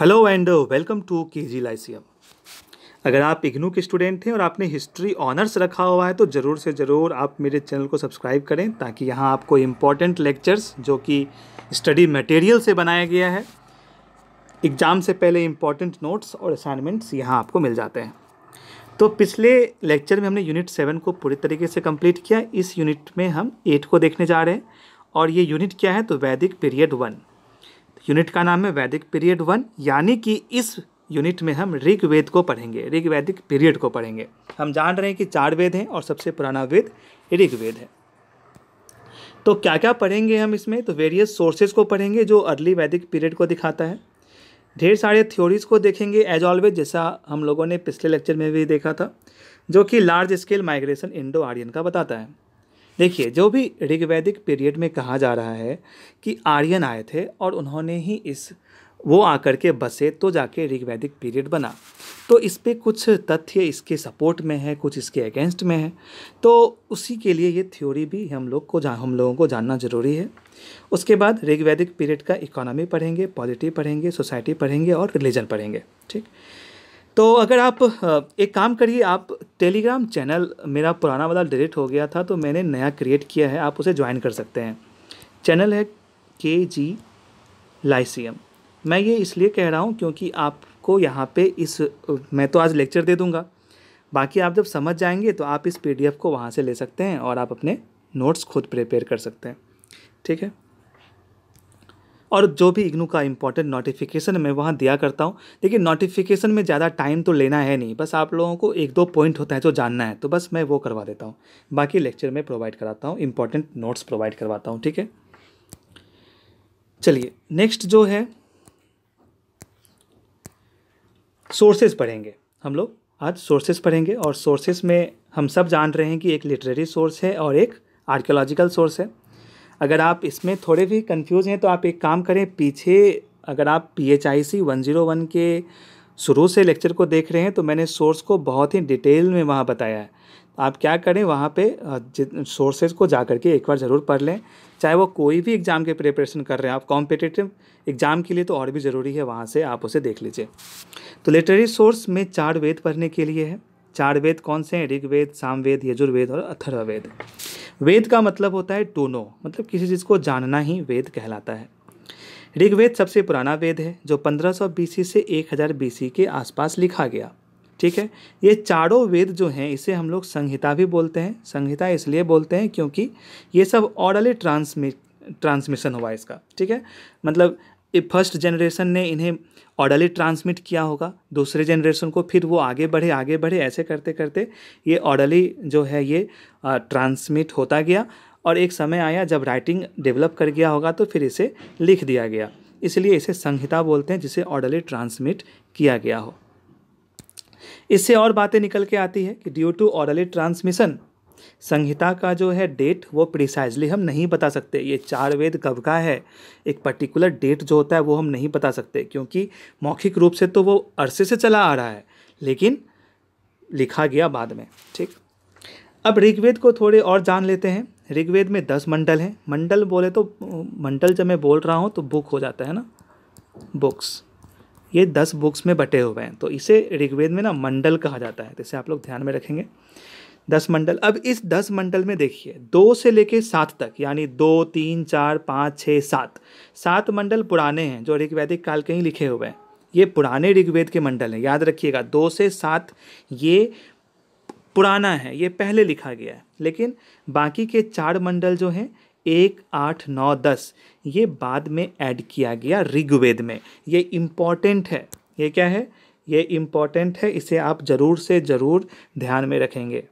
hello and welcome to के जी Lyceum अगर आप इग्नू के स्टूडेंट हैं और आपने हिस्ट्री ऑनर्स रखा हुआ है तो ज़रूर से ज़रूर आप मेरे चैनल को सब्सक्राइब करें ताकि यहाँ आपको इम्पॉर्टेंट लेक्चर्स जो कि स्टडी मटेरियल से बनाया गया है एग्ज़ाम से पहले इम्पॉर्टेंट नोट्स और असाइनमेंट्स यहाँ आपको मिल जाते हैं तो पिछले लेक्चर में हमने यूनिट सेवन को पूरी तरीके से कम्प्लीट किया इस यूनिट में हम एट को देखने जा रहे हैं और ये यूनिट क्या है तो वैदिक पीरियड वन यूनिट का नाम है वैदिक पीरियड वन यानी कि इस यूनिट में हम ऋग्वेद को पढ़ेंगे ऋग्वैदिक पीरियड को पढ़ेंगे हम जान रहे हैं कि चार वेद हैं और सबसे पुराना वेद ऋग्वेद है तो क्या क्या पढ़ेंगे हम इसमें तो वेरियस सोर्सेज को पढ़ेंगे जो अर्ली वैदिक पीरियड को दिखाता है ढेर सारे थ्योरीज को देखेंगे एज ऑलवेज जैसा हम लोगों ने पिछले लेक्चर में भी देखा था जो कि large scale migration Indo Aryan का बताता है देखिए जो भी ऋग्वैदिक पीरियड में कहा जा रहा है कि आर्यन आए थे और उन्होंने ही इस वो आकर के बसे तो जाके ऋग्वैदिक पीरियड बना तो इस पर कुछ तथ्य इसके सपोर्ट में है कुछ इसके अगेंस्ट में है तो उसी के लिए ये थ्योरी भी हम लोग को हम लोगों को जानना ज़रूरी है उसके बाद ऋग्वैदिक पीरियड का इकोनॉमी पढ़ेंगे पॉजिटिव पढ़ेंगे सोसाइटी पढ़ेंगे और रिलीजन पढ़ेंगे ठीक तो अगर आप एक काम करिए आप टेलीग्राम चैनल मेरा पुराना वाला डिलीट हो गया था तो मैंने नया क्रिएट किया है आप उसे ज्वाइन कर सकते हैं चैनल है के जी लाइसियम मैं ये इसलिए कह रहा हूँ क्योंकि आपको यहाँ पे इस मैं तो आज लेक्चर दे दूँगा बाकी आप जब समझ जाएंगे तो आप इस पीडीएफ को वहाँ से ले सकते हैं और आप अपने नोट्स खुद प्रिपेयर कर सकते हैं ठीक है और जो भी इग्नू का इंपॉर्टेंट नोटिफिकेशन मैं वहाँ दिया करता हूँ लेकिन नोटिफिकेशन में ज़्यादा टाइम तो लेना है नहीं बस आप लोगों को एक दो पॉइंट होता है जो जानना है तो बस मैं वो करवा देता हूँ बाकी लेक्चर में प्रोवाइड कराता हूँ इंपॉर्टेंट नोट्स प्रोवाइड करवाता हूँ ठीक है चलिए नेक्स्ट जो है सोर्सेज पढ़ेंगे हम लोग आज सोर्सेज पढ़ेंगे और सोर्सेज में हम सब जान रहे हैं कि एक लिटरेरी सोर्स है और एक आर्कियोलॉजिकल सोर्स है अगर आप इसमें थोड़े भी कंफ्यूज हैं तो आप एक काम करें पीछे अगर आप P H I C one zero one के शुरू से लेक्चर को देख रहे हैं तो मैंने सोर्स को बहुत ही डिटेल में वहाँ बताया है आप क्या करें वहाँ पे सोर्सेज को जा करके एक बार ज़रूर पढ़ लें चाहे वो कोई भी एग्ज़ाम के प्रिपरेशन कर रहे हैं आप कॉम्पिटिटिव एग्ज़ाम के लिए तो और भी ज़रूरी है वहाँ से आप उसे देख लीजिए तो लिटरेरी सोर्स में चार वेद पढ़ने के लिए है चार वेद कौन से हैं ऋग्वेद सामवेद यजुर्वेद और अथर्ववेद वेद का मतलब होता है नो मतलब किसी चीज़ को जानना ही वेद कहलाता है ऋग्वेद सबसे पुराना वेद है जो 1500 बीसी से 1000 बीसी के आसपास लिखा गया ठीक है ये चारों वेद जो हैं इसे हम लोग संहिता भी बोलते हैं संहिता इसलिए बोलते हैं क्योंकि ये सब ऑर्डरली ट्रांसमिट ट्रांसमिशन हुआ इसका ठीक है मतलब ये फर्स्ट जनरेशन ने इन्हें ऑर्डली ट्रांसमिट किया होगा दूसरे जनरेशन को फिर वो आगे बढ़े आगे बढ़े ऐसे करते करते ये ऑर्डली जो है ये ट्रांसमिट होता गया और एक समय आया जब राइटिंग डेवलप कर गया होगा तो फिर इसे लिख दिया गया इसलिए इसे संहिता बोलते हैं जिसे ऑर्डली ट्रांसमिट किया गया हो इससे और बातें निकल के आती है कि ड्यू टू ऑर्डली ट्रांसमिशन संहिता का जो है डेट वो प्रिसाइजली हम नहीं बता सकते ये चार वेद कब का है एक पर्टिकुलर डेट जो होता है वो हम नहीं बता सकते क्योंकि मौखिक रूप से तो वो अरसे से चला आ रहा है लेकिन लिखा गया बाद में ठीक अब ऋग्वेद को थोड़े और जान लेते हैं ऋग्वेद में दस मंडल हैं मंडल बोले तो मंडल जब मैं बोल रहा हूँ तो बुक हो जाता है ना बुक्स ये दस बुक्स में बटे हुए हैं तो इसे ऋग्वेद में ना मंडल कहा जाता है तो इसे आप लोग ध्यान में रखेंगे दस मंडल अब इस दस मंडल में देखिए दो से लेके सात तक यानी दो तीन चार पाँच छः सात सात मंडल पुराने हैं जो ऋग्वैदिक काल के ही लिखे हुए हैं ये पुराने ऋग्वेद के मंडल हैं याद रखिएगा दो से सात ये पुराना है ये पहले लिखा गया है लेकिन बाकी के चार मंडल जो हैं एक आठ नौ दस ये बाद में ऐड किया गया ऋग्वेद में ये इम्पॉर्टेंट है ये क्या है ये इम्पॉर्टेंट है इसे आप ज़रूर से ज़रूर ध्यान में रखेंगे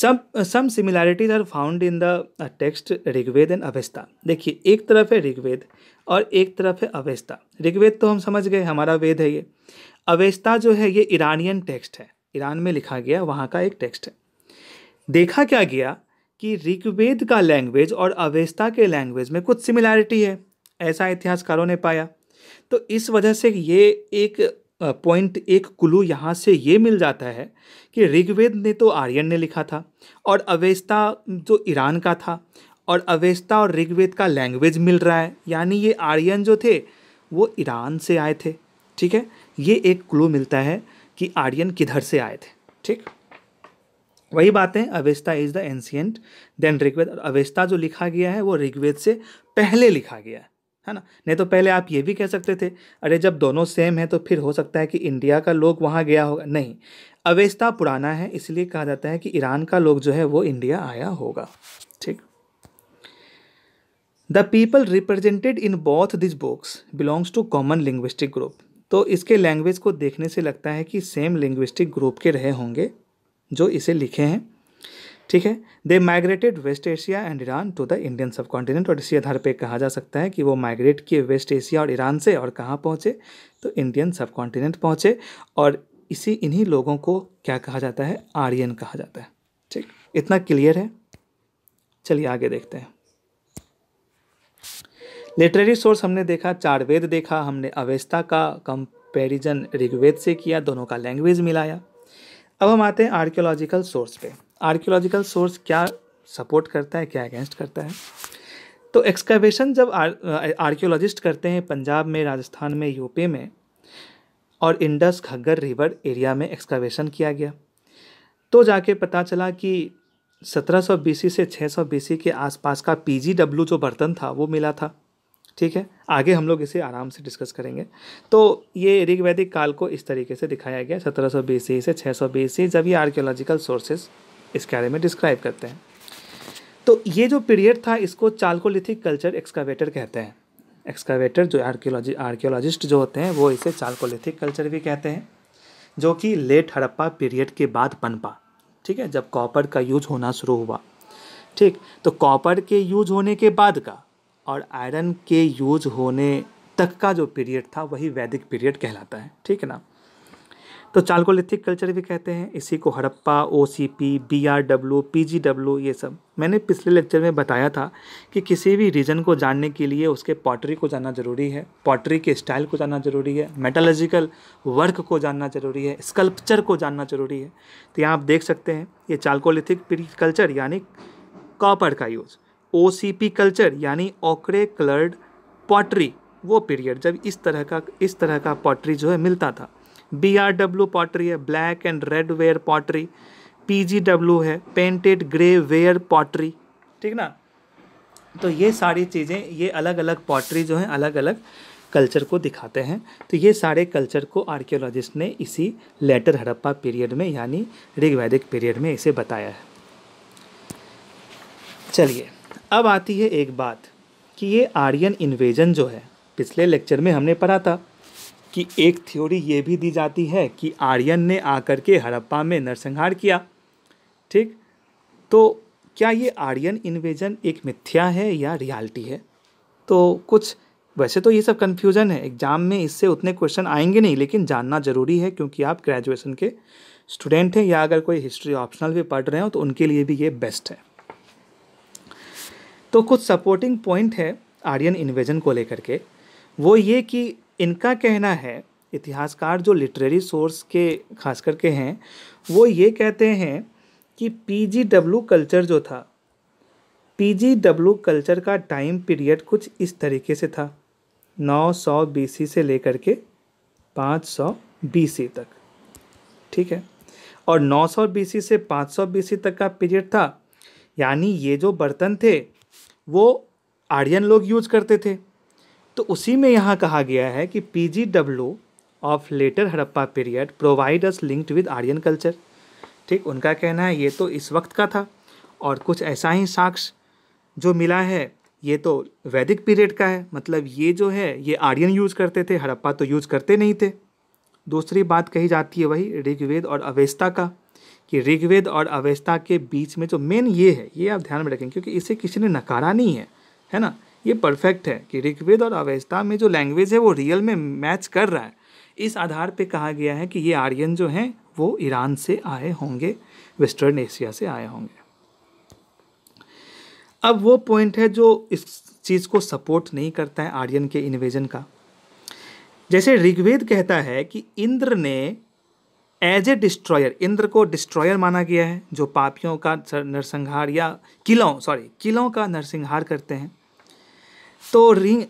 some some similarities are found in the text Rigveda and Avesta देखिए एक तरफ है ऋग्वेद और एक तरफ है अवेस्ता ऋग्वेद तो हम समझ गए हमारा वेद है ये अवेस्ता जो है ये ईरानियन टेक्स्ट है ईरान में लिखा गया वहाँ का एक टेक्स्ट है देखा क्या गया कि ऋग्वेद का लैंग्वेज और अवेस्ता के लैंग्वेज में कुछ सिमिलैरिटी है ऐसा इतिहासकारों ने पाया तो इस वजह से ये एक पॉइंट uh, एक क्लू यहाँ से ये मिल जाता है कि ऋग्वेद ने तो आर्यन ने लिखा था और अवेस्ता जो ईरान का था और अवेस्ता और ऋग्वेद का लैंग्वेज मिल रहा है यानी ये आर्यन जो थे वो ईरान से आए थे ठीक है ये एक क्लू मिलता है कि आर्यन किधर से आए थे ठीक वही बातें है Avesta is the ancient then Rigveda और अवेस्ता जो लिखा गया है वो ऋग्वेद से पहले लिखा गया है है ना नहीं तो पहले आप ये भी कह सकते थे अरे जब दोनों सेम है तो फिर हो सकता है कि इंडिया का लोग वहाँ गया होगा नहीं अवेस्ता पुराना है इसलिए कहा जाता है कि ईरान का लोग जो है वो इंडिया आया होगा ठीक the people represented in both this books belongs to common linguistic group तो इसके लैंग्वेज को देखने से लगता है कि सेम लिंग्विस्टिक ग्रुप के रहे होंगे जो इसे लिखे हैं ठीक है they migrated West Asia and Iran to the Indian subcontinent और इसी आधार पर कहा जा सकता है कि वो माइग्रेट किए वेस्ट एशिया और ईरान से और कहाँ पहुँचे तो इंडियन सब कॉन्टिनेंट पहुँचे और इसी इन्हीं लोगों को क्या कहा जाता है आर्यन कहा जाता है ठीक इतना क्लियर है चलिए आगे देखते हैं लिटरेरी सोर्स हमने देखा चार वेद देखा हमने अवेस्ता का कंपैरिजन ऋग्वेद से किया दोनों का लैंग्वेज मिलाया अब हम आते हैं आर्कियोलॉजिकल सोर्स पे आर्कियोलॉजिकल सोर्स क्या सपोर्ट करता है क्या अगेंस्ट करता है तो एक्सकवेशन जब आर्कियोलॉजिस्ट करते हैं पंजाब में राजस्थान में यूपी में और इंडस घग्गर रिवर एरिया में एक्सकावेशन किया गया तो जाके पता चला कि 1700 सौ से 600 सौ के आसपास का पी जो बर्तन था वो मिला था ठीक है आगे हम लोग इसे आराम से डिस्कस करेंगे तो ये ऋग्वैदिक काल को इस तरीके से दिखाया गया 1700 सौ से 600 सौ जब ये आर्कियोलॉजिकल सोर्सेज इस बारे में डिस्क्राइब करते हैं तो ये जो पीरियड था इसको चालकोलिथिक कल्चर एक्सकावेटर कहते हैं एक्सकावेटर जो आर्कियोलॉजी आर्कियोलॉजिस्ट जो होते हैं वो इसे चालकोलिथिक कल्चर भी कहते हैं जो कि लेट हड़प्पा पीरियड के बाद पनपा ठीक है जब कॉपर का यूज होना शुरू हुआ ठीक तो कॉपर के यूज होने के बाद का और आयरन के यूज होने तक का जो पीरियड था वही वैदिक पीरियड कहलाता है ठीक है ना तो चालकोलिथिक कल्चर भी कहते हैं इसी को Harappa O C P B R W P G W ये सब मैंने पिछले लेक्चर में बताया था कि किसी भी रीजन को जानने के लिए उसके पॉटरी को जानना ज़रूरी है पॉटरी के स्टाइल को जानना ज़रूरी है मेटालॉजिकल वर्क को जानना ज़रूरी है स्कल्पचर को जानना ज़रूरी है तो यहाँ आप देख सकते हैं ये चालकोलिथिक कल्चर यानी कॉपर का use O C P culture यानी ओकरे कलर्ड पॉटरी वो पीरियड जब इस तरह का इस तरह का पॉटरी जो है मिलता था बी आर डब्ल्यू पॉटरी है black and red ware pottery P G W है पेंटेड ग्रे वेयर पॉटरी ठीक ना तो ये सारी चीज़ें ये अलग अलग पॉटरी जो हैं अलग अलग कल्चर को दिखाते हैं तो ये सारे कल्चर को आर्कियोलॉजिस्ट ने इसी लेटर हड़प्पा पीरियड में यानी ऋग्वैदिक पीरियड में इसे बताया है चलिए अब आती है एक बात कि ये आर्यन इन्वेजन जो है पिछले लेक्चर में हमने पढ़ा था कि एक थ्योरी ये भी दी जाती है कि आर्यन ने आकर के हड़प्पा में नरसंहार किया ठीक तो क्या ये आर्यन इन्वेजन एक मिथ्या है या रियलिटी है तो कुछ वैसे तो ये सब कन्फ्यूजन है एग्ज़ाम में इससे उतने क्वेश्चन आएंगे नहीं लेकिन जानना ज़रूरी है क्योंकि आप ग्रेजुएशन के स्टूडेंट हैं या अगर कोई हिस्ट्री ऑप्शनल भी पढ़ रहे हो तो उनके लिए भी ये बेस्ट है तो कुछ सपोर्टिंग पॉइंट है आर्यन इन्वेजन को लेकर के वो ये कि इनका कहना है इतिहासकार जो लिटरेरी सोर्स के खास करके हैं वो ये कहते हैं कि पी कल्चर जो था पी कल्चर का टाइम पीरियड कुछ इस तरीके से था 900 सौ से लेकर के 500 सौ तक ठीक है और 900 सौ से 500 सौ तक का पीरियड था यानी ये जो बर्तन थे वो आर्यन लोग यूज करते थे तो उसी में यहाँ कहा गया है कि P G W of later Harappa period provide us linked with Aryan culture ठीक उनका कहना है ये तो इस वक्त का था और कुछ ऐसा ही साक्ष्य जो मिला है ये तो वैदिक पीरियड का है मतलब ये जो है ये आर्यन यूज़ करते थे हड़प्पा तो यूज़ करते नहीं थे दूसरी बात कही जाती है वही ऋग्वेद और अवेस्ता का कि ऋग्वेद और अवेस्ता के बीच में जो मेन ये है ये आप ध्यान में रखें क्योंकि इसे किसी ने नकारा नहीं है है ना ये परफेक्ट है कि ऋग्वेद और अवेस्ता में जो लैंग्वेज है वो रियल में मैच कर रहा है इस आधार पे कहा गया है कि ये आर्यन जो हैं वो ईरान से आए होंगे वेस्टर्न एशिया से आए होंगे अब वो पॉइंट है जो इस चीज़ को सपोर्ट नहीं करता है आर्यन के इन्वेजन का जैसे ऋग्वेद कहता है कि इंद्र ने एज ए डिस्ट्रॉयर इंद्र को डिस्ट्रॉयर माना गया है जो पापियों का नरसंहार या किलों सॉरी किलों का नरसंहार करते हैं तो रिंग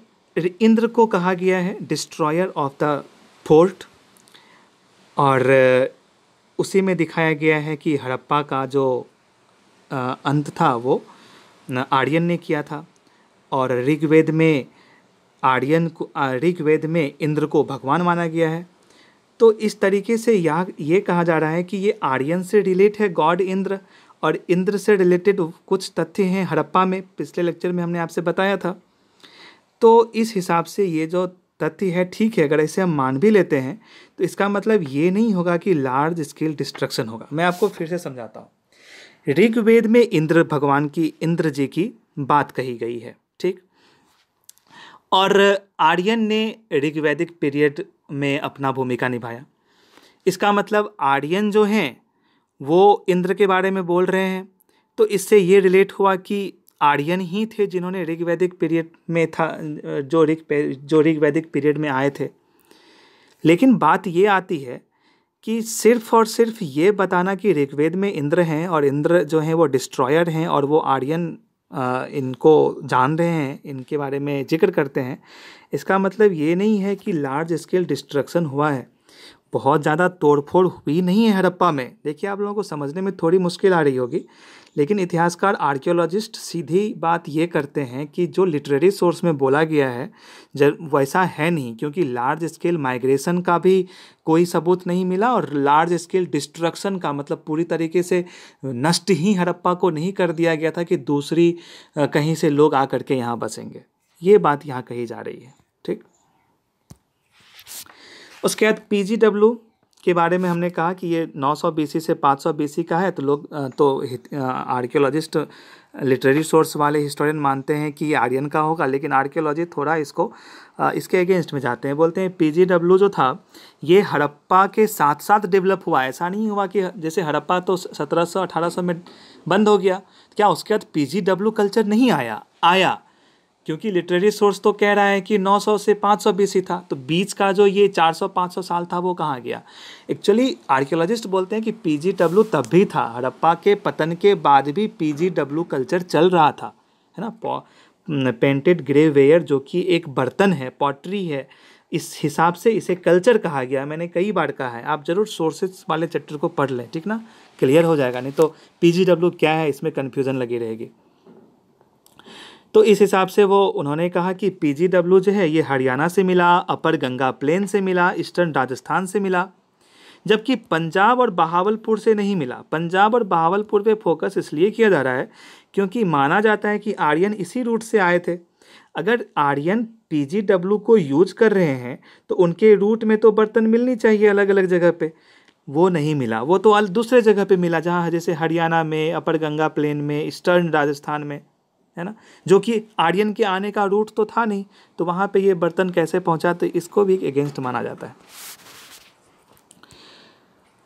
इंद्र को कहा गया है डिस्ट्रॉयर ऑफ द फोर्ट और उसी में दिखाया गया है कि हड़प्पा का जो अंत था वो आर्यन ने किया था और ऋग्वेद में आर्यन को ऋग्वेद में इंद्र को भगवान माना गया है तो इस तरीके से यह ये कहा जा रहा है कि ये आर्यन से रिलेट है गॉड इंद्र और इंद्र से रिलेटेड कुछ तथ्य हैं हड़प्पा में पिछले लेक्चर में हमने आपसे बताया था तो इस हिसाब से ये जो तथ्य है ठीक है अगर इसे हम मान भी लेते हैं तो इसका मतलब ये नहीं होगा कि लार्ज स्केल डिस्ट्रक्शन होगा मैं आपको फिर से समझाता हूँ ऋग्वेद में इंद्र भगवान की इंद्र जी की बात कही गई है ठीक और आर्यन ने ऋग्वैदिक पीरियड में अपना भूमिका निभाया इसका मतलब आर्यन जो हैं वो इंद्र के बारे में बोल रहे हैं तो इससे ये रिलेट हुआ कि आर्यन ही थे जिन्होंने ऋग्वैदिक पीरियड में था जो ऋग जो ऋग्वैदिक पीरियड में आए थे लेकिन बात ये आती है कि सिर्फ और सिर्फ ये बताना कि ऋग्वेद में इंद्र हैं और इंद्र जो हैं वो डिस्ट्रॉयर हैं और वो आर्यन इनको जान रहे हैं इनके बारे में जिक्र करते हैं इसका मतलब ये नहीं है कि लार्ज स्केल डिस्ट्रक्शन हुआ है बहुत ज़्यादा तोड़फोड़ हुई नहीं है हड़प्पा में देखिए आप लोगों को समझने में थोड़ी मुश्किल आ रही होगी लेकिन इतिहासकार आर्कियोलॉजिस्ट सीधी बात ये करते हैं कि जो लिटरेरी सोर्स में बोला गया है जब वैसा है नहीं क्योंकि लार्ज स्केल माइग्रेशन का भी कोई सबूत नहीं मिला और लार्ज स्केल डिस्ट्रक्शन का मतलब पूरी तरीके से नष्ट ही हड़प्पा को नहीं कर दिया गया था कि दूसरी कहीं से लोग आ करके यहाँ बसेंगे ये बात यहाँ कही जा रही है ठीक उसके बाद पी के बारे में हमने कहा कि ये 900 सौ से 500 सौ का है तो लोग तो आर्कियोलॉजिस्ट लिटरेरी सोर्स वाले हिस्टोरियन मानते हैं कि आर्यन का होगा लेकिन आर्कियोलॉजी थोड़ा इसको इसके अगेंस्ट में जाते हैं बोलते हैं पी जो था ये हड़प्पा के साथ साथ डेवलप हुआ ऐसा नहीं हुआ कि जैसे हड़प्पा तो 1700 1800 में बंद हो गया क्या उसके बाद पी कल्चर नहीं आया आया क्योंकि लिटरेरी सोर्स तो कह रहा है कि 900 से 500 बीस था तो बीच का जो ये 400-500 साल था वो कहाँ गया एक्चुअली आर्कियोलॉजिस्ट बोलते हैं कि पी तब भी था हड़प्पा के पतन के बाद भी पी कल्चर चल रहा था है ना पेंटेड ग्रे वेयर जो कि एक बर्तन है पॉटरी है इस हिसाब से इसे कल्चर कहा गया मैंने कई बार कहा है आप जरूर सोर्सेज वाले चैप्टर को पढ़ लें ठीक ना क्लियर हो जाएगा नहीं तो पी क्या है इसमें कन्फ्यूज़न लगी रहेगी तो इस हिसाब से वो उन्होंने कहा कि पी जो है ये हरियाणा से मिला अपर गंगा प्लेन से मिला ईस्टर्न राजस्थान से मिला जबकि पंजाब और बहावलपुर से नहीं मिला पंजाब और बहावलपुर पे फोकस इसलिए किया जा रहा है क्योंकि माना जाता है कि आर्यन इसी रूट से आए थे अगर आर्यन पी को यूज कर रहे हैं तो उनके रूट में तो बर्तन मिलनी चाहिए अलग अलग जगह पर वो नहीं मिला वो तो दूसरे जगह पर मिला जहाँ जैसे हरियाणा में अपर गंगा प्लेन में ईस्टर्न राजस्थान में है ना जो कि आर्यन के आने का रूट तो था नहीं तो वहाँ पे ये बर्तन कैसे पहुँचा तो इसको भी एक अगेंस्ट माना जाता है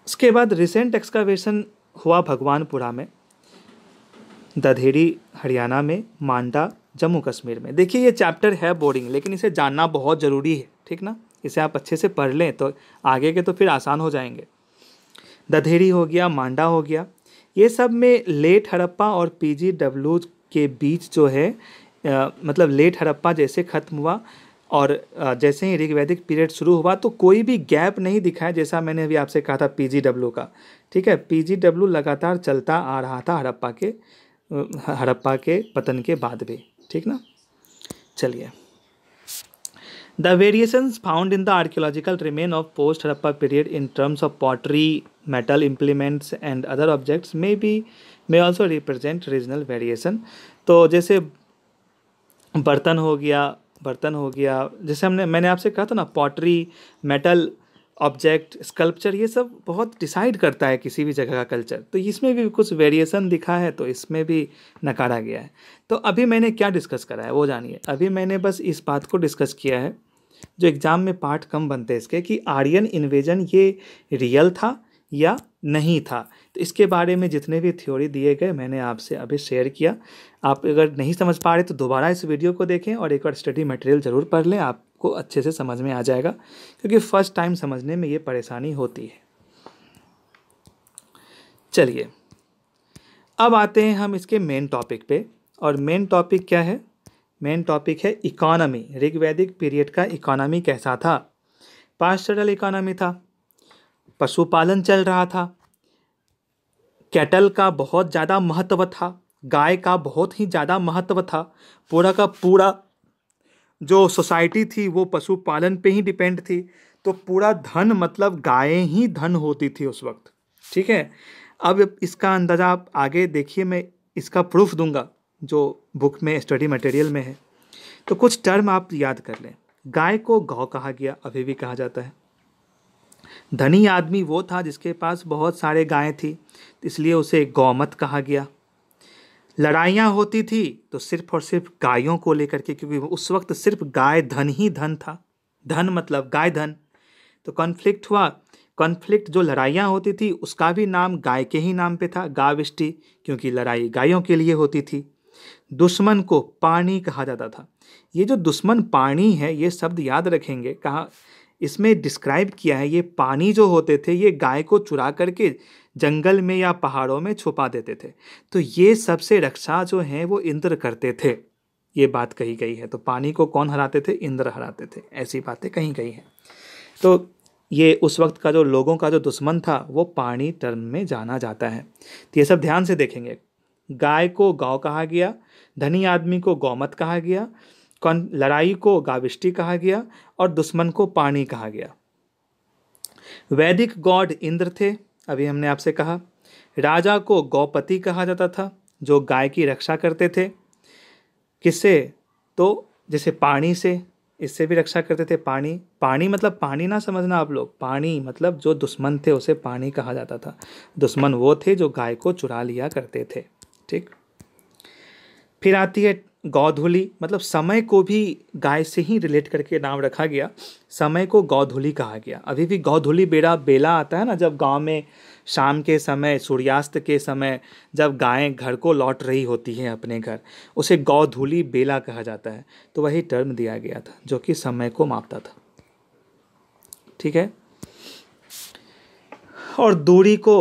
उसके बाद रिसेंट एक्सकावेशन हुआ भगवानपुरा में दधेड़ी हरियाणा में मांडा जम्मू कश्मीर में देखिए ये चैप्टर है बोरिंग लेकिन इसे जानना बहुत ज़रूरी है ठीक ना इसे आप अच्छे से पढ़ लें तो आगे के तो फिर आसान हो जाएंगे दधेड़ी हो गया मांडा हो गया ये सब में लेट हड़प्पा और पीजी डब्ल्यूज के बीच जो है आ, मतलब लेट हड़प्पा जैसे ख़त्म हुआ और जैसे ही ऋग्वैदिक पीरियड शुरू हुआ तो कोई भी गैप नहीं दिखाया जैसा मैंने अभी आपसे कहा था पी का ठीक है पी लगातार चलता आ रहा था हड़प्पा के हड़प्पा के पतन के बाद भी ठीक ना चलिए the variations found in the archaeological remain of post Harappa period in terms of pottery metal implements and other objects may be may also represent regional variation तो जैसे बर्तन हो गया बर्तन हो गया जैसे हमने मैंने आपसे कहा था ना पॉटरी मेटल ऑब्जेक्ट स्कल्पचर ये सब बहुत डिसाइड करता है किसी भी जगह का कल्चर तो इसमें भी कुछ वेरिएशन दिखा है तो इसमें भी नकारा गया है तो अभी मैंने क्या डिस्कस करा है वो जानिए अभी मैंने बस इस बात को डिस्कस किया है जो एग्ज़ाम में पार्ट कम बनते हैं इसके कि आर्यन इन्वेजन ये रियल था या नहीं था तो इसके बारे में जितने भी थ्योरी दिए गए मैंने आपसे अभी शेयर किया आप अगर नहीं समझ पा रहे तो दोबारा इस वीडियो को देखें और एक बार स्टडी मटेरियल ज़रूर पढ़ लें आपको अच्छे से समझ में आ जाएगा क्योंकि फ़र्स्ट टाइम समझने में ये परेशानी होती है चलिए अब आते हैं हम इसके मेन टॉपिक पे और मेन टॉपिक क्या है मेन टॉपिक है इकोनॉमी ऋग्वैदिक पीरियड का इकोनॉमी कैसा था पास्टरल इकोनॉमी था पशुपालन चल रहा था कैटल का बहुत ज़्यादा महत्व था गाय का बहुत ही ज़्यादा महत्व था पूरा का पूरा जो सोसाइटी थी वो पशुपालन पे ही डिपेंड थी तो पूरा धन मतलब गायें ही धन होती थी उस वक्त ठीक है अब इसका अंदाज़ा आप आगे देखिए मैं इसका प्रूफ दूंगा जो बुक में स्टडी मटेरियल में है तो कुछ टर्म आप याद कर लें गाय को गौ कहा गया अभी भी कहा जाता है धनी आदमी वो था जिसके पास बहुत सारे गायें थी इसलिए उसे गौमत कहा गया लड़ाइयाँ होती थी तो सिर्फ और सिर्फ गायों को लेकर के क्योंकि उस वक्त सिर्फ गाय धन ही धन था धन मतलब गाय धन तो कॉन्फ्लिक्ट हुआ कॉन्फ्लिक्ट जो लड़ाइयाँ होती थी उसका भी नाम गाय के ही नाम पे था गाविष्टि क्योंकि लड़ाई गायों के लिए होती थी दुश्मन को पानी कहा जाता था ये जो दुश्मन पानी है ये शब्द याद रखेंगे कहा इसमें डिस्क्राइब किया है ये पानी जो होते थे ये गाय को चुरा करके जंगल में या पहाड़ों में छुपा देते थे तो ये सबसे रक्षा जो है वो इंद्र करते थे ये बात कही गई है तो पानी को कौन हराते थे इंद्र हराते थे ऐसी बातें कही गई हैं तो ये उस वक्त का जो लोगों का जो दुश्मन था वो पानी टर्म में जाना जाता है तो ये सब ध्यान से देखेंगे गाय को गाँव कहा गया धनी आदमी को गौमत कहा गया कौन लड़ाई को गाविष्टी कहा गया और दुश्मन को पानी कहा गया वैदिक गॉड इंद्र थे अभी हमने आपसे कहा राजा को गौपति कहा जाता था जो गाय की रक्षा करते थे किससे तो जैसे पानी से इससे भी रक्षा करते थे पानी पानी मतलब पानी ना समझना आप लोग पानी मतलब जो दुश्मन थे उसे पानी कहा जाता था दुश्मन वो थे जो गाय को चुरा लिया करते थे ठीक फिर आती है गौधुली मतलब समय को भी गाय से ही रिलेट करके नाम रखा गया समय को गौधुली कहा गया अभी भी गौधुली बेड़ा बेला आता है ना जब गांव में शाम के समय सूर्यास्त के समय जब गायें घर को लौट रही होती हैं अपने घर उसे गौधुली बेला कहा जाता है तो वही टर्म दिया गया था जो कि समय को मापता था ठीक है और दूरी को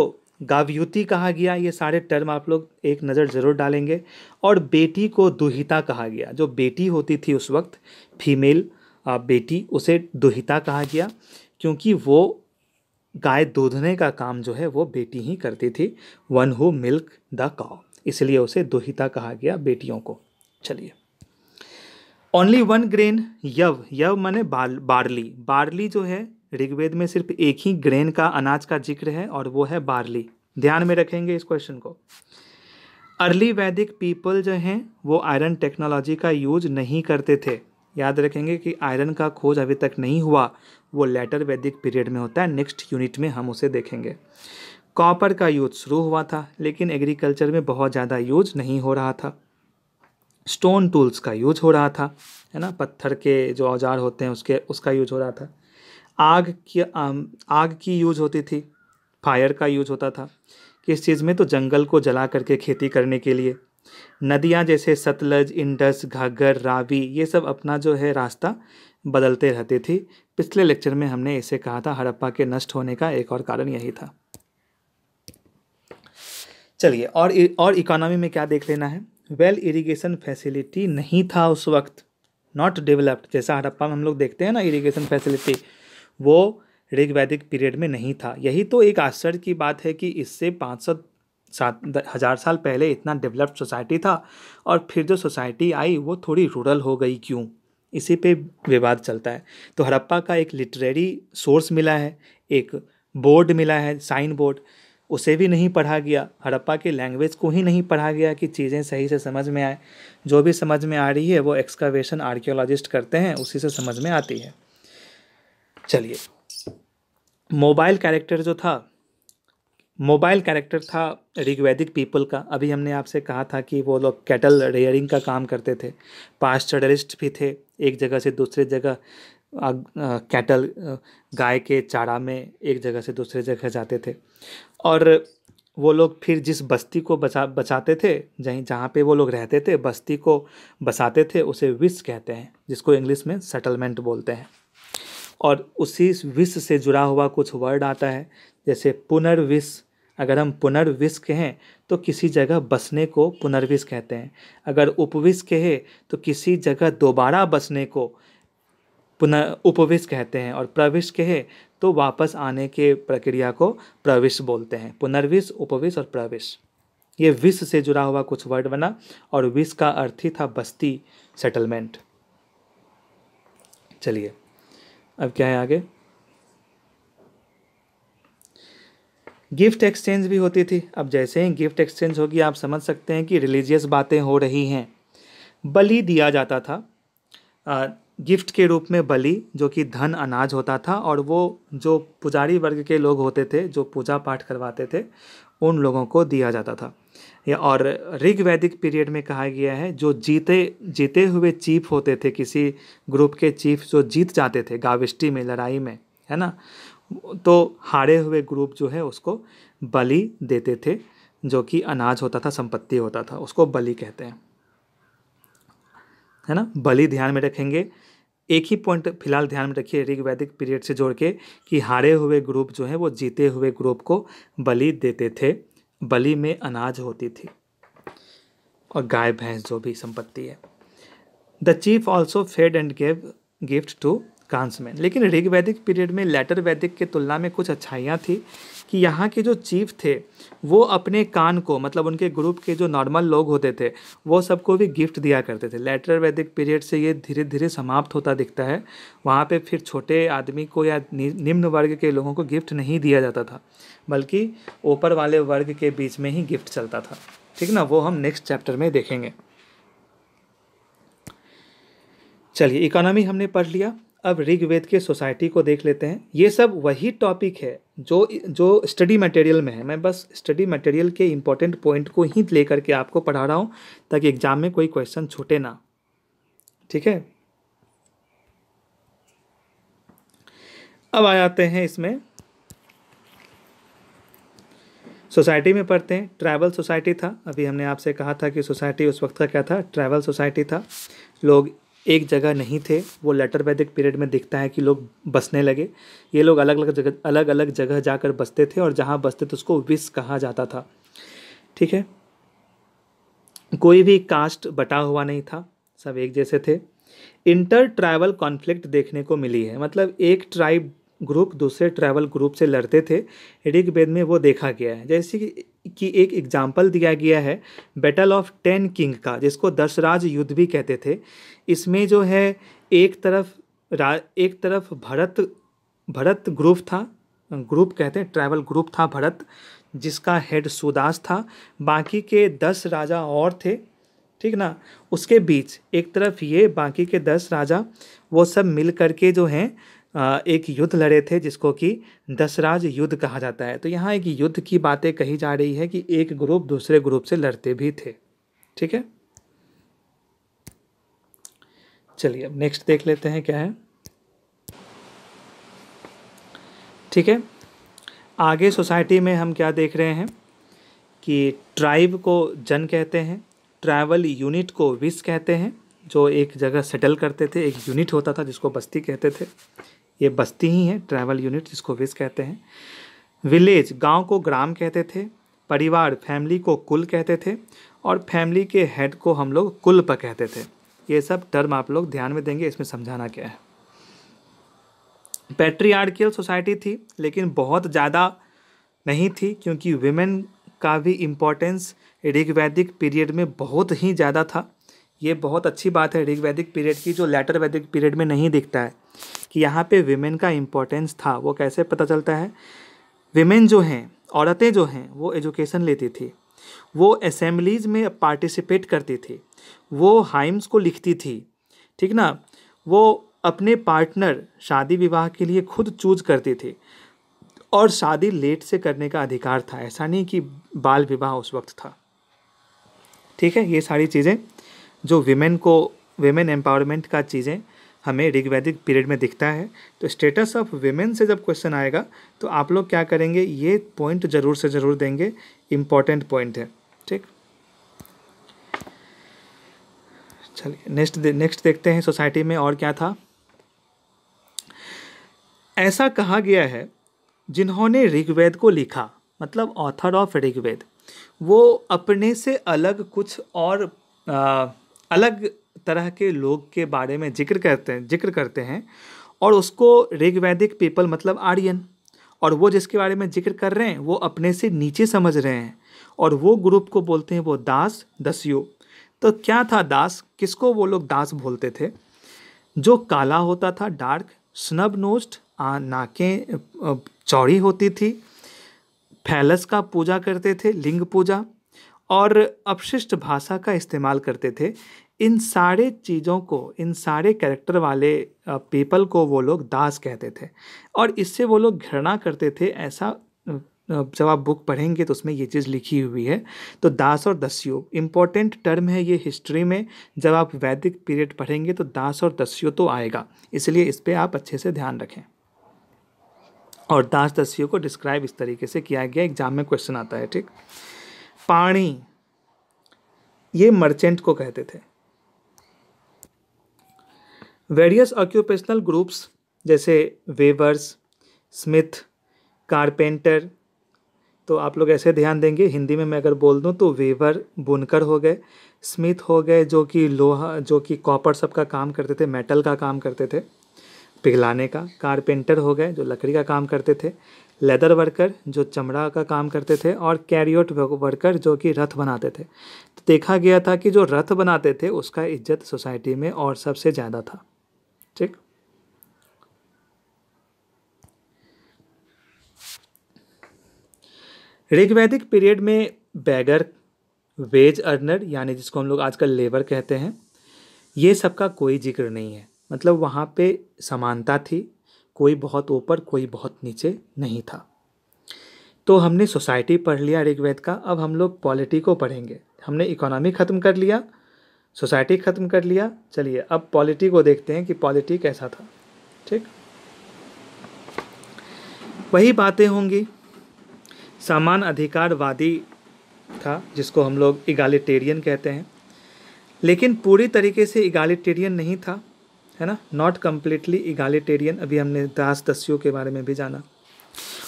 गावयुति कहा गया ये सारे टर्म आप लोग एक नज़र ज़रूर डालेंगे और बेटी को दुहिता कहा गया जो बेटी होती थी उस वक्त फीमेल बेटी उसे दुहिता कहा गया क्योंकि वो गाय दूधने का काम जो है वो बेटी ही करती थी one who milk the cow इसलिए उसे दुहिता कहा गया बेटियों को चलिए ओनली वन ग्रेन यव यव माने बार्ली बार्ली जो है ऋग्वेद में सिर्फ एक ही ग्रेन का अनाज का जिक्र है और वो है बार्ली ध्यान में रखेंगे इस क्वेश्चन को अर्ली वैदिक पीपल जो हैं वो आयरन टेक्नोलॉजी का यूज नहीं करते थे याद रखेंगे कि आयरन का खोज अभी तक नहीं हुआ वो लेटर वैदिक पीरियड में होता है नेक्स्ट यूनिट में हम उसे देखेंगे कॉपर का यूज शुरू हुआ था लेकिन एग्रीकल्चर में बहुत ज़्यादा यूज नहीं हो रहा था स्टोन टूल्स का यूज हो रहा था है ना पत्थर के जो औजार होते हैं उसके उसका यूज हो रहा था आग की आग की यूज होती थी फायर का यूज होता था किस चीज़ में तो जंगल को जला करके खेती करने के लिए नदियाँ जैसे सतलज इंडस घाघर रावी ये सब अपना जो है रास्ता बदलते रहते थी पिछले लेक्चर में हमने इसे कहा था हड़प्पा के नष्ट होने का एक और कारण यही था चलिए और और इकोनॉमी में क्या देख लेना है वेल इरिगेशन फैसिलिटी नहीं था उस वक्त नॉट डेवलप्ड जैसा हड़प्पा में हम लोग देखते हैं ना इरिगेशन फैसिलिटी वो ऋग वैदिक पीरियड में नहीं था यही तो एक आश्चर्य की बात है कि इससे पाँच सौ सात हज़ार साल पहले इतना डेवलप्ड सोसाइटी था और फिर जो सोसाइटी आई वो थोड़ी रूरल हो गई क्यों इसी पे विवाद चलता है तो हड़प्पा का एक लिटरेरी सोर्स मिला है एक बोर्ड मिला है साइन बोर्ड उसे भी नहीं पढ़ा गया हड़प्पा के लैंग्वेज को ही नहीं पढ़ा गया कि चीज़ें सही से समझ में आए जो भी समझ में आ रही है वो एक्सकावेशन आर्कियोलॉजिस्ट करते हैं उसी से समझ में आती है चलिए मोबाइल कैरेक्टर जो था मोबाइल कैरेक्टर था ऋग्वैदिक पीपल का अभी हमने आपसे कहा था कि वो लोग कैटल रेयरिंग का काम करते थे पास्चरलिस्ट भी थे एक जगह से दूसरे जगह कैटल गाय के चारा में एक जगह से दूसरे जगह जाते थे और वो लोग फिर जिस बस्ती को बचा बचाते थे जहीं जहाँ पे वो लोग रहते थे बस्ती को बसाते थे उसे विस कहते हैं जिसको इंग्लिश में सेटलमेंट बोलते हैं और उसी विश्व से जुड़ा हुआ कुछ वर्ड आता है जैसे पुनर्विष अगर हम पुनर्विष कहें तो किसी जगह बसने को पुनर्विष कहते हैं अगर उपविष कहे तो किसी जगह दोबारा बसने को पुन उपविष कहते हैं और प्रविश कहे तो वापस आने के प्रक्रिया को प्रविश बोलते हैं पुनर्विष उपविष और प्रविश ये विश्व से जुड़ा हुआ कुछ वर्ड बना और विश्व का अर्थ ही था बस्ती सेटलमेंट चलिए अब क्या है आगे गिफ्ट एक्सचेंज भी होती थी अब जैसे ही गिफ्ट एक्सचेंज होगी आप समझ सकते हैं कि रिलीजियस बातें हो रही हैं बलि दिया जाता था आ, गिफ्ट के रूप में बलि जो कि धन अनाज होता था और वो जो पुजारी वर्ग के लोग होते थे जो पूजा पाठ करवाते थे उन लोगों को दिया जाता था या और ऋग्वैदिक पीरियड में कहा गया है जो जीते जीते हुए चीफ होते थे किसी ग्रुप के चीफ जो जीत जाते थे गाविष्टी में लड़ाई में है ना तो हारे हुए ग्रुप जो है उसको बलि देते थे जो कि अनाज होता था संपत्ति होता था उसको बलि कहते हैं है ना बलि ध्यान में रखेंगे एक ही पॉइंट फिलहाल ध्यान में रखिए ऋग्वैदिक पीरियड से जोड़ के कि हारे हुए ग्रुप जो है वो जीते हुए ग्रुप को बलि देते थे बलि में अनाज होती थी और गाय भैंस जो भी संपत्ति है the chief also fed and gave gift to kinsman लेकिन ऋग वैदिक पीरियड में लेटर वैदिक की तुलना में कुछ अच्छाइयाँ थी कि यहाँ के जो चीफ थे वो अपने कान को मतलब उनके ग्रुप के जो नॉर्मल लोग होते थे वो सबको भी गिफ्ट दिया करते थे लेटर वैदिक पीरियड से ये धीरे धीरे समाप्त होता दिखता है वहाँ पे फिर छोटे आदमी को या निम्न वर्ग के लोगों को गिफ्ट नहीं दिया जाता था बल्कि ऊपर वाले वर्ग के बीच में ही गिफ्ट चलता था ठीक ना वो हम नेक्स्ट चैप्टर में देखेंगे चलिए इकोनॉमी हमने पढ़ लिया अब ऋग्वेद के सोसाइटी को देख लेते हैं ये सब वही टॉपिक है जो जो स्टडी मटेरियल में है मैं बस स्टडी मटेरियल के इम्पोर्टेंट पॉइंट को ही ले करके आपको पढ़ा रहा हूँ ताकि एग्जाम में कोई क्वेश्चन छूटे ना ठीक है अब आ जाते हैं इसमें सोसाइटी में पढ़ते हैं ट्रैवल सोसाइटी था अभी हमने आपसे कहा था कि सोसाइटी उस वक्त का क्या था ट्रैवल सोसाइटी था लोग एक जगह नहीं थे वो लेटर वैदिक पीरियड में दिखता है कि लोग बसने लगे ये लोग अलग अलग जगह अलग अलग जगह जाकर बसते थे और जहाँ बसते थे उसको विस कहा जाता था ठीक है कोई भी कास्ट बटा हुआ नहीं था सब एक जैसे थे इंटर ट्राइबल कॉन्फ्लिक्ट देखने को मिली है मतलब एक ट्राइब ग्रुप दूसरे ट्रैवल ग्रुप से लड़ते थे ऋग्वेद में वो देखा गया है जैसे कि कि एक एग्जाम्पल दिया गया है बैटल ऑफ टेन किंग का जिसको दशराज युद्ध भी कहते थे इसमें जो है एक तरफ रा एक तरफ भरत भरत ग्रुप था ग्रुप कहते हैं ट्रैवल ग्रुप था भरत जिसका हेड सुदास था बाकी के दस राजा और थे ठीक ना उसके बीच एक तरफ ये बाकी के दस राजा वो सब मिल करके जो हैं एक युद्ध लड़े थे जिसको कि दसराज युद्ध कहा जाता है तो यहाँ एक युद्ध की बातें कही जा रही है कि एक ग्रुप दूसरे ग्रुप से लड़ते भी थे ठीक है चलिए अब नेक्स्ट देख लेते हैं क्या है ठीक है आगे सोसाइटी में हम क्या देख रहे हैं कि ट्राइब को जन कहते हैं ट्रैवल यूनिट को विस कहते हैं जो एक जगह सेटल करते थे एक यूनिट होता था जिसको बस्ती कहते थे ये बस्ती ही है ट्रैवल यूनिट जिसको विस कहते हैं विलेज गांव को ग्राम कहते थे परिवार फैमिली को कुल कहते थे और फैमिली के हेड को हम लोग कुल पर कहते थे ये सब टर्म आप लोग ध्यान में देंगे इसमें समझाना क्या है पेट्रीआर्कियल सोसाइटी थी लेकिन बहुत ज़्यादा नहीं थी क्योंकि वीमेन का भी इम्पोर्टेंस ऋग्वैदिक पीरियड में बहुत ही ज़्यादा था ये बहुत अच्छी बात है ऋग्वैदिक पीरियड की जो लेटर वैदिक पीरियड में नहीं दिखता है कि यहाँ पे विमेन का इम्पोर्टेंस था वो कैसे पता चलता है विमेन जो हैं औरतें जो हैं वो एजुकेशन लेती थी वो असम्बलीज़ में पार्टिसिपेट करती थी वो हाइम्स को लिखती थी ठीक ना वो अपने पार्टनर शादी विवाह के लिए खुद चूज करती थी और शादी लेट से करने का अधिकार था ऐसा नहीं कि बाल विवाह उस वक्त था ठीक है ये सारी चीज़ें जो विमेन को वेमेन एम्पावरमेंट का चीज़ें हमें ऋग्वैदिक पीरियड में दिखता है तो स्टेटस ऑफ वेमेन से जब क्वेश्चन आएगा तो आप लोग क्या करेंगे ये पॉइंट ज़रूर से ज़रूर देंगे इम्पॉर्टेंट पॉइंट है ठीक चलिए नेक्स्ट नेक्स्ट देखते हैं सोसाइटी में और क्या था ऐसा कहा गया है जिन्होंने ऋग्वेद को लिखा मतलब ऑथर ऑफ ऋग्वेद वो अपने से अलग कुछ और आ, अलग तरह के लोग के बारे में जिक्र करते हैं जिक्र करते हैं और उसको ऋग्वैदिक पीपल मतलब आर्यन और वो जिसके बारे में जिक्र कर रहे हैं वो अपने से नीचे समझ रहे हैं और वो ग्रुप को बोलते हैं वो दास दस्यु तो क्या था दास किसको वो लोग दास बोलते थे जो काला होता था डार्क स्नब नोस्ट नाकें चौड़ी होती थी फैलस का पूजा करते थे लिंग पूजा और अपशिष्ट भाषा का इस्तेमाल करते थे इन सारे चीज़ों को इन सारे कैरेक्टर वाले पीपल को वो लोग दास कहते थे और इससे वो लोग घृणा करते थे ऐसा जब आप बुक पढ़ेंगे तो उसमें ये चीज़ लिखी हुई है तो दास और दस्यु इम्पॉर्टेंट टर्म है ये हिस्ट्री में जब आप वैदिक पीरियड पढ़ेंगे तो दास और दस्यु तो आएगा इसलिए इस पर आप अच्छे से ध्यान रखें और दास दस्यु को डिस्क्राइब इस तरीके से किया गया एग्जाम में क्वेश्चन आता है ठीक पाणी ये मर्चेंट को कहते थे वेरियस ऑक्यूपेशनल ग्रुप्स जैसे वेवर्स स्मिथ कारपेंटर तो आप लोग ऐसे ध्यान देंगे हिंदी में मैं अगर बोल दूं तो वेवर बुनकर हो गए स्मिथ हो गए जो कि लोहा जो कि कॉपर सब का काम करते थे मेटल का काम करते थे पिघलाने का कारपेंटर हो गए जो लकड़ी का काम करते थे लेदर वर्कर जो चमड़ा का काम करते थे और कैरियोट वर्कर जो कि रथ बनाते थे तो देखा गया था कि जो रथ बनाते थे उसका इज्जत सोसाइटी में और सबसे ज़्यादा था ठीक ऋग्वैदिक पीरियड में बैगर वेज अर्नर यानी जिसको हम लोग आजकल लेबर कहते हैं ये सबका कोई जिक्र नहीं है मतलब वहाँ पे समानता थी कोई बहुत ऊपर कोई बहुत नीचे नहीं था तो हमने सोसाइटी पढ़ लिया ऋग्वेद का अब हम लोग पॉलिटी को पढ़ेंगे हमने इकोनॉमी ख़त्म कर लिया सोसाइटी ख़त्म कर लिया चलिए अब पॉलिटी को देखते हैं कि पॉलिटी कैसा था ठीक वही बातें होंगी सामान अधिकारवादी था जिसको हम लोग इगालिटेरियन कहते हैं लेकिन पूरी तरीके से इगालिटेरियन नहीं था है ना नॉट कम्प्लीटली इगालिटेरियन अभी हमने दास दस्यु के बारे में भी जाना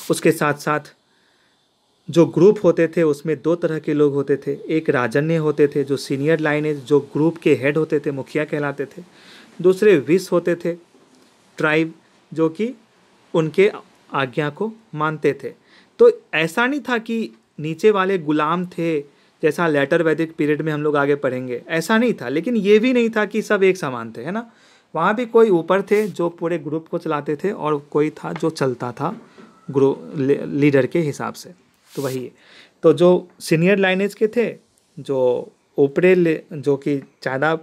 उसके साथ साथ जो ग्रुप होते थे उसमें दो तरह के लोग होते थे एक राजन्य होते थे जो सीनियर लाइनेज जो ग्रुप के हेड होते थे मुखिया कहलाते थे दूसरे विश होते थे ट्राइब जो कि उनके आज्ञा को मानते थे तो ऐसा नहीं था कि नीचे वाले गुलाम थे जैसा लेटर वैदिक पीरियड में हम लोग आगे पढ़ेंगे ऐसा नहीं था लेकिन ये भी नहीं था कि सब एक समान थे है ना वहाँ भी कोई ऊपर थे जो पूरे ग्रुप को चलाते थे और कोई था जो चलता था ग्रुप लीडर के हिसाब से तो वही है तो जो सीनियर लाइनेज के थे जो ऊपरे जो कि ज़्यादा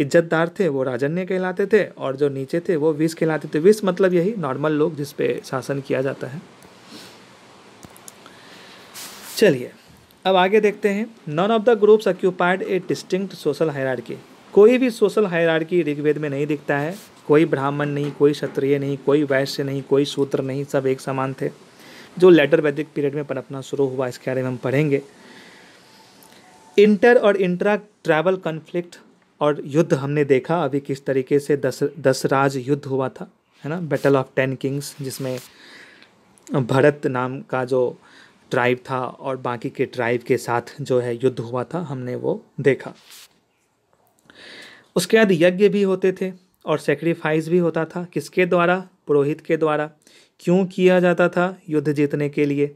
इज्जतदार थे वो राजन्य कहलाते थे और जो नीचे थे वो विष कहलाते थे विष मतलब यही नॉर्मल लोग जिस पे शासन किया जाता है चलिए अब आगे देखते हैं none of the groups occupied a distinct social hierarchy कोई भी सोशल हायरार्की ऋग्वेद में नहीं दिखता है कोई ब्राह्मण नहीं कोई क्षत्रिय नहीं कोई वैश्य नहीं कोई सूत्र नहीं सब एक समान थे जो लेटर वैदिक पीरियड में पनपना शुरू हुआ इसके बारे में हम पढ़ेंगे इंटर और इंट्रा ट्रैवल कन्फ्लिक्ट और युद्ध हमने देखा अभी किस तरीके से दस दसराज युद्ध हुआ था है ना बैटल ऑफ टेन किंग्स जिसमें भरत नाम का जो ट्राइब था और बाकी के ट्राइब के साथ जो है युद्ध हुआ था हमने वो देखा उसके बाद यज्ञ भी होते थे और सेक्रीफाइस भी होता था किसके द्वारा पुरोहित के द्वारा क्यों किया जाता था युद्ध जीतने के लिए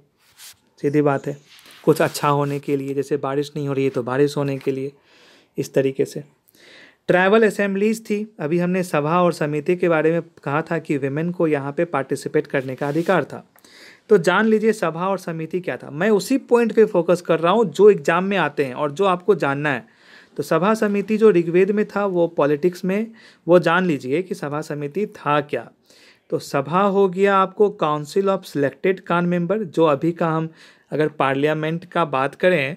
सीधी बात है कुछ अच्छा होने के लिए जैसे बारिश नहीं हो रही है तो बारिश होने के लिए इस तरीके से ट्रैवल असेंबलीज थी अभी हमने सभा और समिति के बारे में कहा था कि वेमेन को यहाँ पे पार्टिसिपेट करने का अधिकार था तो जान लीजिए सभा और समिति क्या था मैं उसी पॉइंट पे फोकस कर रहा हूँ जो एग्जाम में आते हैं और जो आपको जानना है तो सभा समिति जो ऋग्वेद में था वो पॉलिटिक्स में वो जान लीजिए कि सभा समिति था क्या तो सभा हो गया आपको council of selected kin member जो अभी का हम अगर पार्लियामेंट का बात करें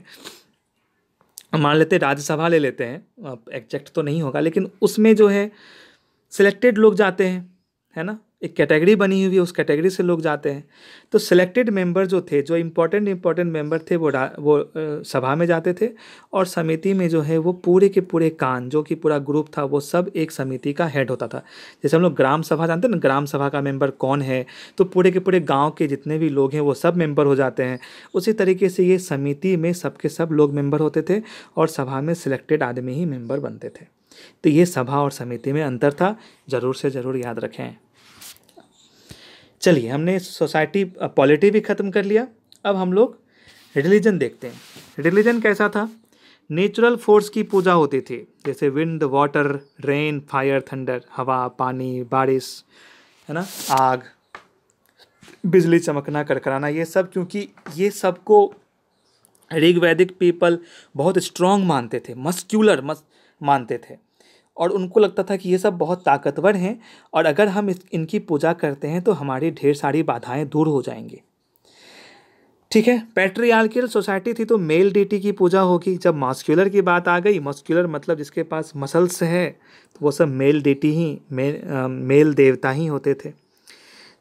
मान लेते राज्यसभा ले लेते हैं एग्जैक्ट तो नहीं होगा लेकिन उसमें जो है सिलेक्टेड लोग जाते हैं है ना एक कैटेगरी बनी हुई है उस कैटेगरी से लोग जाते हैं तो सिलेक्टेड मेंबर जो थे जो इम्पोर्टेंट इम्पोर्टेंट मेंबर थे वो वो सभा में जाते थे और समिति में जो है वो पूरे के पूरे कान जो कि पूरा ग्रुप था वो सब एक समिति का हेड होता था जैसे हम लोग ग्राम सभा जानते हैं ना ग्राम सभा का मेम्बर कौन है तो पूरे के पूरे गाँव के जितने भी लोग हैं वो सब मेम्बर हो जाते हैं उसी तरीके से ये समिति में सबके सब लोग मेम्बर होते थे और सभा में सिलेक्टेड आदमी ही मेम्बर बनते थे तो ये सभा और समिति में अंतर था ज़रूर से ज़रूर याद रखें चलिए हमने सोसाइटी पॉलिटी भी ख़त्म कर लिया अब हम लोग रिलीजन देखते हैं रिलीजन कैसा था नेचुरल फोर्स की पूजा होती थी जैसे wind water rain fire thunder हवा पानी बारिश है ना आग बिजली चमकना करकराना ये सब क्योंकि ये सबको ऋग्वैदिक पीपल बहुत स्ट्रांग मानते थे मस्क्यूलर मस मानते थे और उनको लगता था कि ये सब बहुत ताकतवर हैं और अगर हम इस इनकी पूजा करते हैं तो हमारी ढेर सारी बाधाएं दूर हो जाएंगी ठीक है पैट्रियार्कियल सोसाइटी थी तो मेल डीटी की पूजा होगी जब मॉस्क्यूलर की बात आ गई मॉस्क्यूलर मतलब जिसके पास मसल्स हैं तो वो सब मेल डीटी ही मे, आ, मेल देवता ही होते थे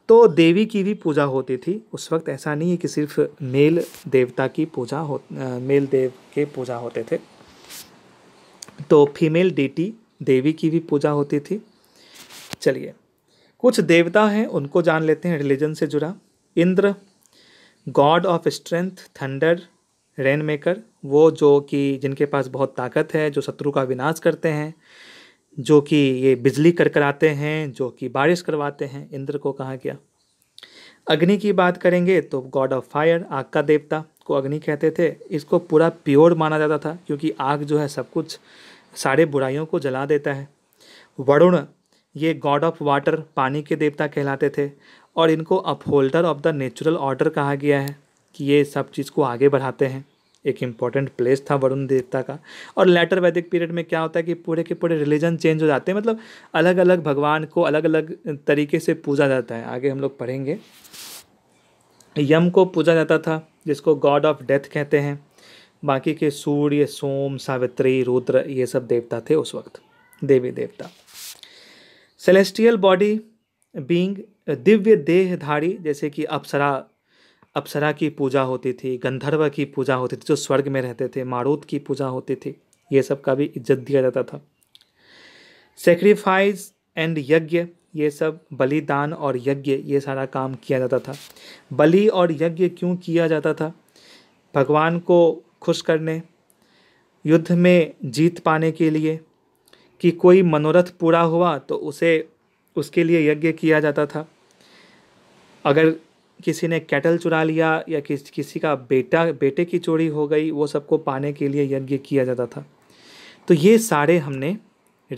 तो देवी की भी पूजा होती थी उस वक्त ऐसा नहीं है कि सिर्फ मेल देवता की पूजा हो आ, मेल देव के पूजा होते थे तो फीमेल डीटी देवी की भी पूजा होती थी चलिए कुछ देवता हैं उनको जान लेते हैं रिलीजन से जुड़ा Indra god of strength thunder rain maker वो जो कि जिनके पास बहुत ताकत है जो शत्रु का विनाश करते हैं जो कि ये बिजली कर कराते हैं जो कि बारिश करवाते हैं इंद्र को कहा गया अग्नि की बात करेंगे तो गॉड ऑफ फायर आग का देवता को अग्नि कहते थे इसको पूरा प्योर माना जाता था क्योंकि आग जो है सब कुछ सारे बुराइयों को जला देता है वरुण ये गॉड ऑफ वाटर पानी के देवता कहलाते थे और इनको upholder of the natural order कहा गया है कि ये सब चीज़ को आगे बढ़ाते हैं एक इम्पॉर्टेंट प्लेस था वरुण देवता का और लेटर वैदिक पीरियड में क्या होता है कि पूरे के पूरे रिलीजन चेंज हो जाते हैं मतलब अलग अलग भगवान को अलग अलग तरीके से पूजा जाता है आगे हम लोग पढ़ेंगे यम को पूजा जाता था जिसको गॉड ऑफ डेथ कहते हैं बाकी के सूर्य सोम सावित्री रुद्र ये सब देवता थे उस वक्त देवी देवता सेलेस्टियल बॉडी बींग दिव्य देहधारी जैसे कि अप्सरा अप्सरा की पूजा होती थी गंधर्व की पूजा होती थी जो स्वर्ग में रहते थे मारूत की पूजा होती थी ये सब का भी इज्जत दिया जाता था सेक्रीफाइस एंड यज्ञ ये सब बलिदान और यज्ञ ये सारा काम किया जाता था बलि और यज्ञ क्यों किया जाता था भगवान को खुश करने युद्ध में जीत पाने के लिए कि कोई मनोरथ पूरा हुआ तो उसे उसके लिए यज्ञ किया जाता था अगर किसी ने कैटल चुरा लिया या किस किसी का बेटा बेटे की चोरी हो गई वो सबको पाने के लिए यज्ञ किया जाता था तो ये सारे हमने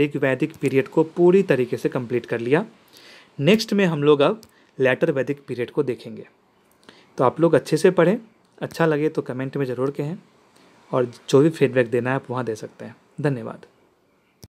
ऋग्वैदिक पीरियड को पूरी तरीके से कंप्लीट कर लिया नेक्स्ट में हम लोग अब लेटर वैदिक पीरियड को देखेंगे तो आप लोग अच्छे से पढ़ें अच्छा लगे तो कमेंट में ज़रूर कहें और जो भी फीडबैक देना है आप वहाँ दे सकते हैं धन्यवाद